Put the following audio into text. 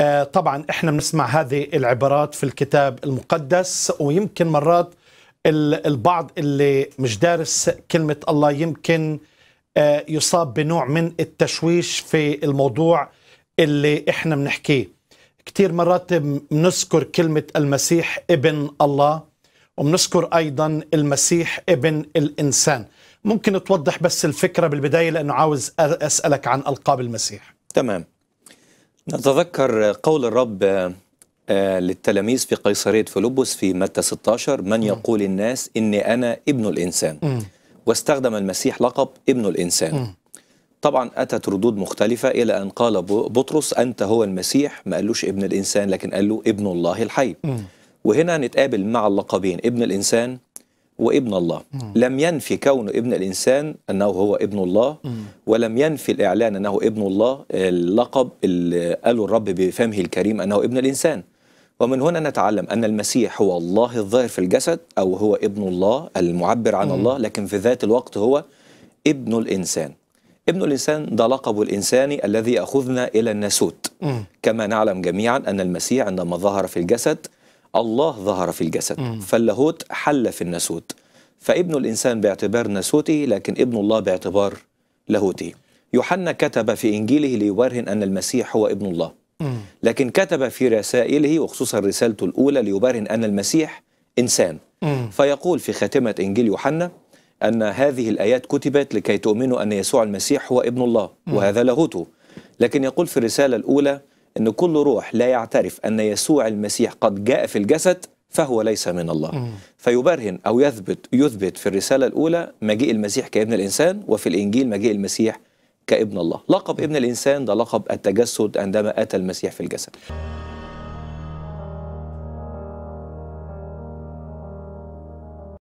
آه، طبعا احنا بنسمع هذه العبارات في الكتاب المقدس ويمكن مرات البعض اللي مش دارس كلمة الله يمكن آه، يصاب بنوع من التشويش في الموضوع اللي احنا بنحكيه كثير مرات بنذكر كلمة المسيح ابن الله وبنذكر أيضا المسيح ابن الإنسان ممكن توضح بس الفكرة بالبداية لأنه عاوز أسألك عن ألقاب المسيح تمام نتذكر قول الرب آه، للتلاميذ في قيصرية فيلبس في متى 16 من يقول الناس إني أنا ابن الإنسان واستخدم المسيح لقب ابن الإنسان طبعا أتت ردود مختلفة إلى أن قال بطرس أنت هو المسيح ما قالوش ابن الإنسان لكن قال له ابن الله الحي وهنا نتقابل مع اللقبين ابن الإنسان وابن الله مم. لم ينفي كونه ابن الإنسان أنه هو ابن الله مم. ولم ينفي الإعلان أنه ابن الله اللقب اللي قاله الرب بفهمه الكريم أنه ابن الإنسان ومن هنا نتعلم أن المسيح هو الله الظاهر في الجسد أو هو ابن الله المعبر عن مم. الله لكن في ذات الوقت هو ابن الإنسان ابن الإنسان ده لقب الإنساني الذي يأخذنا إلى الناسوت كما نعلم جميعا أن المسيح عندما ظهر في الجسد الله ظهر في الجسد فاللاهوت حل في الناسوت فابن الإنسان باعتبار ناسوته لكن ابن الله باعتبار لاهوته يوحنا كتب في إنجيله ليبرهن أن المسيح هو ابن الله لكن كتب في رسائله وخصوصا رسالته الأولى ليبرهن أن المسيح إنسان فيقول في خاتمة إنجيل يوحنا أن هذه الآيات كتبت لكي تؤمنوا أن يسوع المسيح هو ابن الله وهذا لاهوته لكن يقول في الرسالة الأولى أن كل روح لا يعترف أن يسوع المسيح قد جاء في الجسد فهو ليس من الله فيبرهن أو يثبت يثبت في الرسالة الأولى مجيء المسيح كابن الإنسان وفي الإنجيل مجيء المسيح كابن الله لقب ابن الإنسان ده لقب التجسد عندما أتى المسيح في الجسد